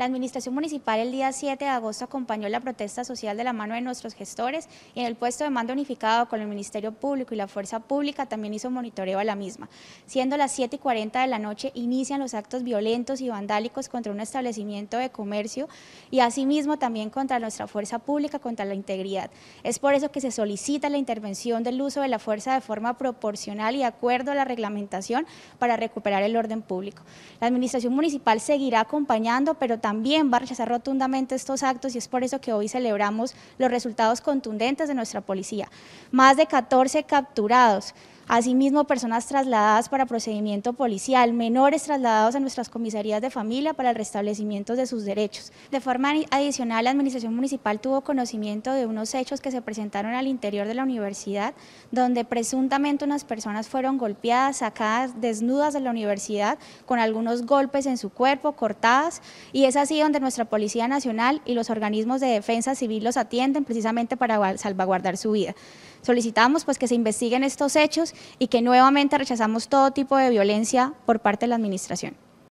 La Administración Municipal el día 7 de agosto acompañó la protesta social de la mano de nuestros gestores y en el puesto de mando unificado con el Ministerio Público y la Fuerza Pública también hizo monitoreo a la misma. Siendo las 7 y 40 de la noche inician los actos violentos y vandálicos contra un establecimiento de comercio y asimismo también contra nuestra Fuerza Pública, contra la integridad. Es por eso que se solicita la intervención del uso de la fuerza de forma proporcional y de acuerdo a la reglamentación para recuperar el orden público. La Administración Municipal seguirá acompañando, pero también también va a rechazar rotundamente estos actos y es por eso que hoy celebramos los resultados contundentes de nuestra policía. Más de 14 capturados, Asimismo, personas trasladadas para procedimiento policial, menores trasladados a nuestras comisarías de familia para el restablecimiento de sus derechos. De forma adicional, la Administración Municipal tuvo conocimiento de unos hechos que se presentaron al interior de la universidad, donde presuntamente unas personas fueron golpeadas, sacadas desnudas de la universidad, con algunos golpes en su cuerpo, cortadas, y es así donde nuestra Policía Nacional y los organismos de defensa civil los atienden precisamente para salvaguardar su vida. Solicitamos pues que se investiguen estos hechos y que nuevamente rechazamos todo tipo de violencia por parte de la administración.